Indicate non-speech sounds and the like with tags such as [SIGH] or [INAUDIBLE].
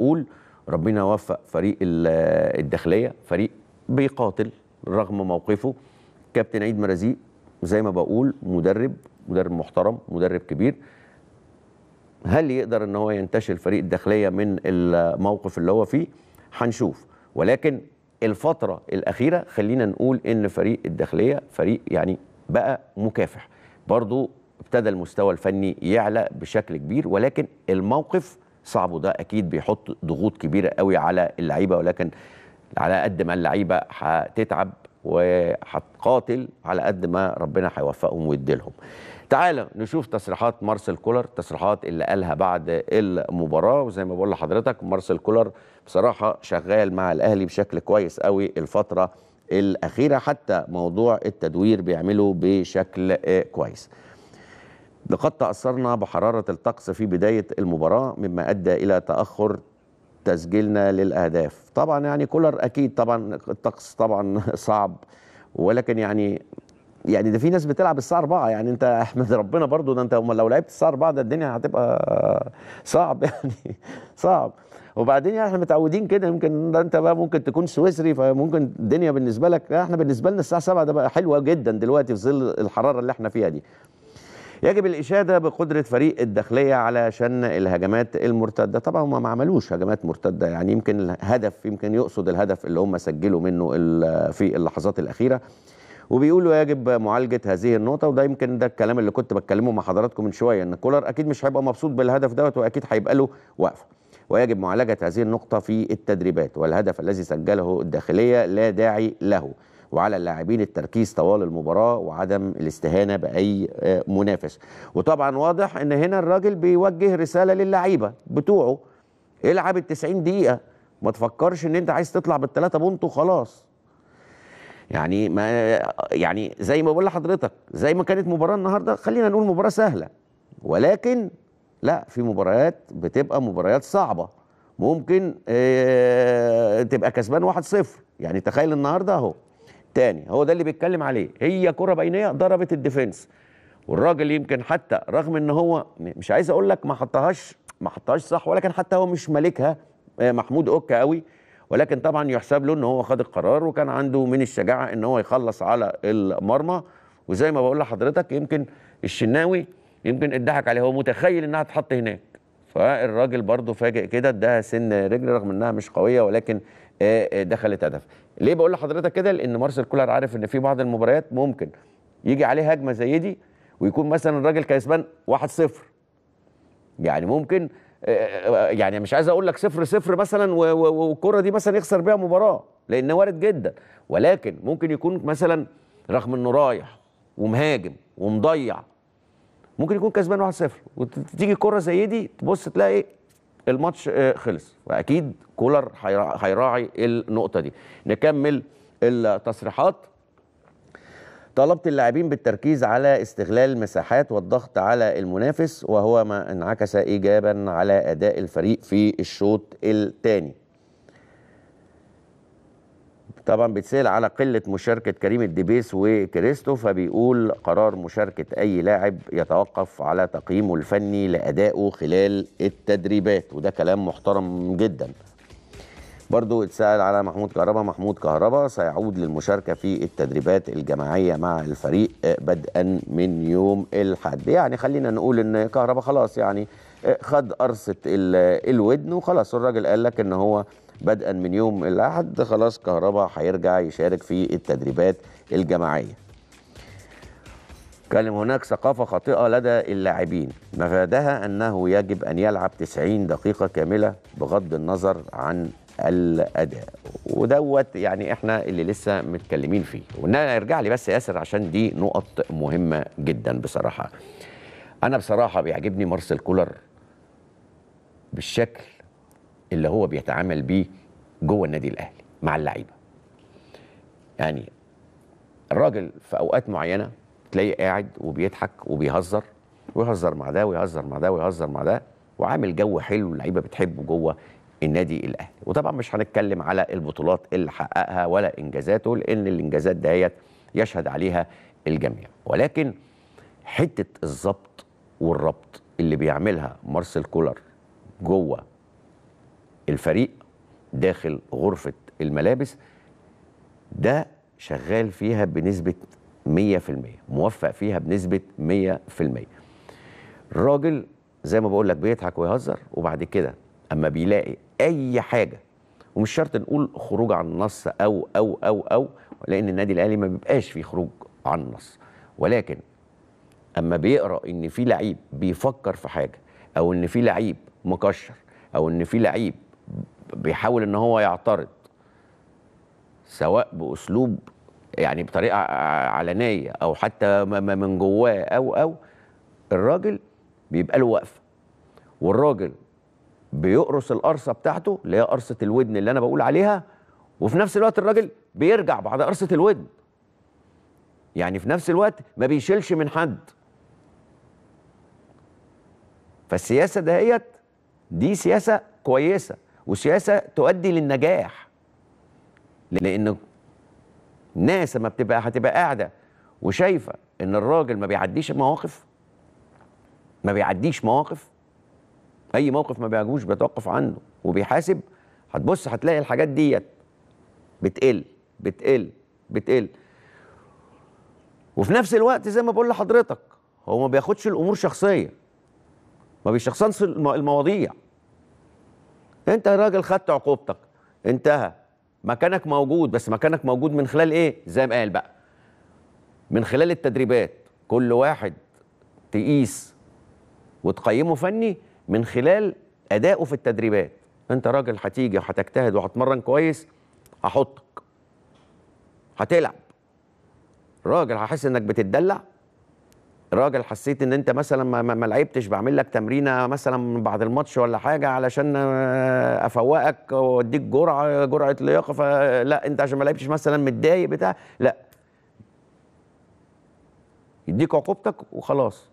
اقول ربنا وفق فريق الداخليه فريق بيقاتل رغم موقفه كابتن عيد مرازيق زي ما بقول مدرب مدرب محترم مدرب كبير هل يقدر ان هو ينتشل فريق الداخليه من الموقف اللي هو فيه هنشوف ولكن الفتره الاخيره خلينا نقول ان فريق الداخليه فريق يعني بقى مكافح برضو ابتدى المستوى الفني يعلى بشكل كبير ولكن الموقف صعب وده اكيد بيحط ضغوط كبيره قوي على اللعيبه ولكن على قد ما اللعيبه هتتعب وهتقاتل على قد ما ربنا هيوفقهم ويديلهم تعالى نشوف تصريحات مارسيل كولر التصريحات اللي قالها بعد المباراه وزي ما بقول لحضرتك مارسيل كولر بصراحه شغال مع الاهلي بشكل كويس قوي الفتره الاخيره حتى موضوع التدوير بيعمله بشكل كويس لقد تأثرنا بحرارة الطقس في بداية المباراة مما أدى إلى تأخر تسجيلنا للأهداف طبعا يعني كولر أكيد طبعا الطقس طبعا [LAUGHS] صعب ولكن يعني يعني ده في ناس بتلعب الساعه 4 يعني انت [LAUGHS] احمد ربنا برضو ده انت لو لعبت الساعه 4 ده الدنيا هتبقى [LAUGHS] صعب يعني صعب وبعدين يعني احنا متعودين كده يمكن ده انت بقى ممكن تكون سويسري فممكن الدنيا بالنسبه لك احنا بالنسبه لنا الساعه 7 ده بقى حلوه جدا دلوقتي في ظل الحراره اللي احنا فيها دي يجب الإشادة بقدرة فريق الداخلية على شن الهجمات المرتدة طبعا هم ما عملوش هجمات مرتدة يعني يمكن الهدف يمكن يقصد الهدف اللي هم سجلوا منه في اللحظات الأخيرة وبيقولوا يجب معالجه هذه النقطه وده يمكن ده الكلام اللي كنت بتكلمه مع حضراتكم من شويه ان كولر اكيد مش هيبقى مبسوط بالهدف دوت واكيد هيبقى له وقفه ويجب معالجه هذه النقطه في التدريبات والهدف الذي سجله الداخليه لا داعي له وعلى اللاعبين التركيز طوال المباراه وعدم الاستهانه باي آه، منافس وطبعا واضح ان هنا الراجل بيوجه رساله للعيبه بتوعه العب ال 90 دقيقه ما تفكرش ان انت عايز تطلع بالثلاثه بونت وخلاص يعني ما يعني زي ما بقول لحضرتك زي ما كانت مباراه النهارده خلينا نقول مباراه سهله ولكن لا في مباريات بتبقى مباريات صعبه ممكن آه، تبقى كسبان 1-0 يعني تخيل النهارده اهو تاني هو ده اللي بيتكلم عليه هي كره بينيه ضربت الديفنس والراجل يمكن حتى رغم ان هو مش عايز اقول لك ما حطهاش ما حطهاش صح ولكن حتى هو مش مالكها آه، محمود اوكا قوي ولكن طبعا يحسب له ان هو خد القرار وكان عنده من الشجاعه ان هو يخلص على المرمى وزي ما بقول لحضرتك يمكن الشناوي يمكن اتضحك عليه هو متخيل انها تحط هناك فالراجل برضه فاجئ كده اداها سن رجل رغم انها مش قويه ولكن آه، آه، دخلت هدف ليه بقول لحضرتك كده لان مارسيل كولر عارف ان في بعض المباريات ممكن يجي عليه هجمه زي دي ويكون مثلا الراجل كسبان 1-0 يعني ممكن آه، يعني مش عايز اقول لك 0 0 مثلا والكره دي مثلا يخسر بيها مباراه لان وارد جدا ولكن ممكن يكون مثلا رغم انه رايح ومهاجم ومضيع ممكن يكون كسبان 1-0 وتيجي كره زي دي تبص تلاقي الماتش آه، خلص واكيد كولر هيراعي النقطه دي نكمل التصريحات طلبت اللاعبين بالتركيز على استغلال المساحات والضغط على المنافس وهو ما انعكس ايجابا على اداء الفريق في الشوط الثاني طبعا بيتسال على قله مشاركه كريم الدبيس وكريستو فبيقول قرار مشاركه اي لاعب يتوقف على تقييمه الفني لادائه خلال التدريبات وده كلام محترم جدا برضو اتسأل على محمود كهربا محمود كهربا سيعود للمشاركة في التدريبات الجماعية مع الفريق بدءا من يوم الحد يعني خلينا نقول ان كهربا خلاص يعني خد قرصة الودن وخلاص الراجل قال لك ان هو بدءا من يوم الأحد خلاص كهربا هيرجع يشارك في التدريبات الجماعية كان هناك ثقافة خاطئة لدى اللاعبين مفادها أنه يجب أن يلعب 90 دقيقة كاملة بغض النظر عن الأداء ودوت يعني إحنا اللي لسه متكلمين فيه وإنها يرجع لي بس ياسر عشان دي نقط مهمة جدا بصراحة أنا بصراحة بيعجبني مارسيل كولر بالشكل اللي هو بيتعامل بيه جوه النادي الاهلي مع اللعيبه يعني الراجل في اوقات معينه تلاقيه قاعد وبيضحك وبيهزر ويهزر مع ده ويهزر مع ده ويهزر مع ده وعامل جو حلو اللعيبه بتحبه جوه النادي الاهلي وطبعا مش هنتكلم على البطولات اللي حققها ولا انجازاته لان الانجازات دهيت يشهد عليها الجميع ولكن حته الظبط والربط اللي بيعملها مارسيل كولر جوه الفريق داخل غرفه الملابس ده شغال فيها بنسبه 100% موفق فيها بنسبه 100% الراجل زي ما بقول لك بيضحك ويهزر وبعد كده اما بيلاقي اي حاجه ومش شرط نقول خروج عن النص او او او او لان النادي الاهلي ما بيبقاش فيه خروج عن النص ولكن اما بيقرا ان في لعيب بيفكر في حاجه او ان في لعيب مكشر او ان في لعيب بيحاول ان هو يعترض سواء باسلوب يعني بطريقه علنيه او حتى من جواه او او الراجل بيبقى له وقفه والراجل بيقرص القرصه بتاعته اللي هي قرصه الودن اللي انا بقول عليها وفي نفس الوقت الراجل بيرجع بعد قرصه الودن يعني في نفس الوقت ما بيشيلش من حد فالسياسه دهيت دي سياسه كويسه وسياسه تؤدي للنجاح لان ناس ما بتبقى هتبقى قاعده وشايفه ان الراجل ما بيعديش مواقف ما بيعديش مواقف اي موقف ما بيعجبوش بيتوقف عنه وبيحاسب هتبص هتلاقي الحاجات ديت بتقل بتقل بتقل وفي نفس الوقت زي ما بقول لحضرتك هو ما بياخدش الامور شخصيه ما بيشخصنش المواضيع انت يا راجل خدت عقوبتك انتهى مكانك موجود بس مكانك موجود من خلال ايه زي ما قال بقى من خلال التدريبات كل واحد تقيس وتقيمه فني من خلال اداؤه في التدريبات انت راجل هتيجي وهتجتهد وهتمرن كويس هحطك هتلعب راجل هحس انك بتتدلع راجل حسيت ان انت مثلا ما, ما لعبتش بعمل لك تمرينه مثلا بعد الماتش ولا حاجه علشان افوقك واديك جرعه جرعه لياقه فلا انت عشان ما لعبتش مثلا متضايق بتاع لا يديك عقوبتك وخلاص